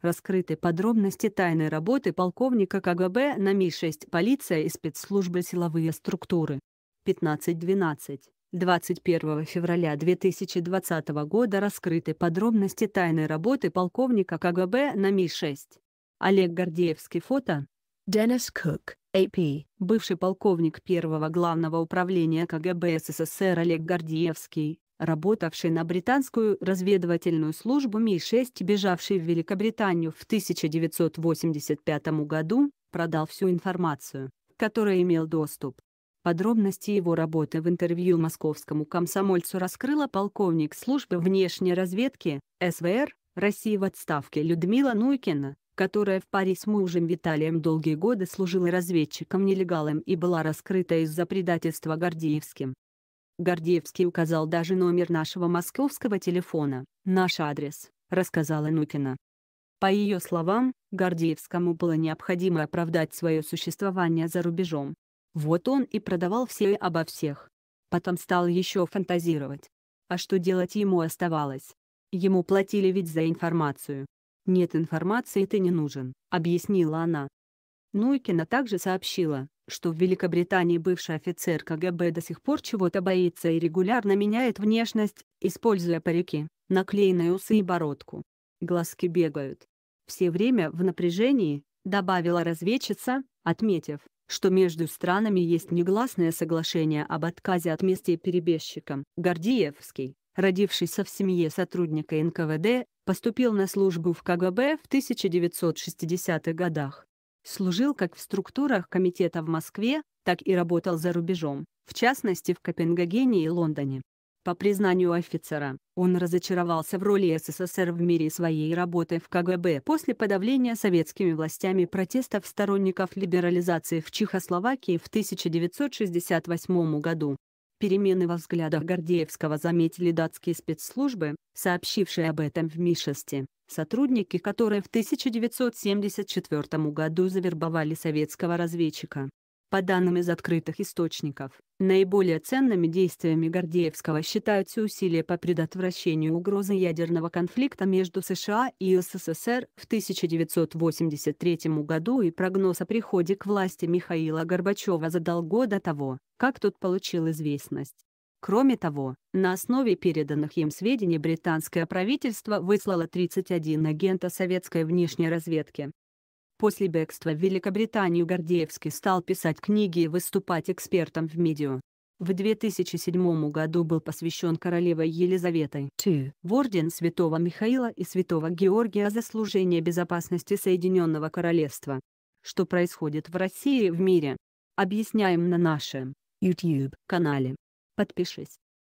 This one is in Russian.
Раскрыты подробности тайной работы полковника КГБ на Ми-6 полиция и спецслужбы силовые структуры. 15.12. 21 февраля 2020 года раскрыты подробности тайной работы полковника КГБ на Ми-6. Олег Гордеевский фото. Деннис Кук, AP. Бывший полковник первого главного управления КГБ СССР Олег Гордеевский, работавший на британскую разведывательную службу Ми-6, бежавший в Великобританию в 1985 году, продал всю информацию, которой имел доступ. Подробности его работы в интервью московскому комсомольцу раскрыла полковник службы внешней разведки СВР России в отставке Людмила Нуйкина, которая в паре с мужем Виталием долгие годы служила разведчиком-нелегалом и была раскрыта из-за предательства Гордиевским. Гордеевский указал даже номер нашего московского телефона, наш адрес, рассказала Нукина. По ее словам, Гордеевскому было необходимо оправдать свое существование за рубежом. Вот он и продавал все и обо всех. Потом стал еще фантазировать. А что делать ему оставалось? Ему платили ведь за информацию. «Нет информации ты не нужен», — объяснила она. Нуйкина также сообщила, что в Великобритании бывший офицер КГБ до сих пор чего-то боится и регулярно меняет внешность, используя парики, наклеенные усы и бородку. Глазки бегают. Все время в напряжении, добавила разведчица, отметив, что между странами есть негласное соглашение об отказе от мести перебежчикам. Гордиевский, родившийся в семье сотрудника НКВД, поступил на службу в КГБ в 1960-х годах. Служил как в структурах комитета в Москве, так и работал за рубежом, в частности в Копенгагене и Лондоне. По признанию офицера, он разочаровался в роли СССР в мире своей работы в КГБ после подавления советскими властями протестов сторонников либерализации в Чехословакии в 1968 году. Перемены во взглядах Гордеевского заметили датские спецслужбы, сообщившие об этом в Мишесте, сотрудники которые в 1974 году завербовали советского разведчика. По данным из открытых источников, наиболее ценными действиями Гордеевского считаются усилия по предотвращению угрозы ядерного конфликта между США и СССР в 1983 году и прогноз о приходе к власти Михаила Горбачева задолго до того, как тот получил известность. Кроме того, на основе переданных им сведений британское правительство выслало 31 агента советской внешней разведки, После бегства в Великобританию Гордеевский стал писать книги и выступать экспертом в медиа. В 2007 году был посвящен королевой Елизаветой II в орден святого Михаила и святого Георгия за служение безопасности Соединенного Королевства. Что происходит в России и в мире? Объясняем на нашем YouTube-канале. Подпишись.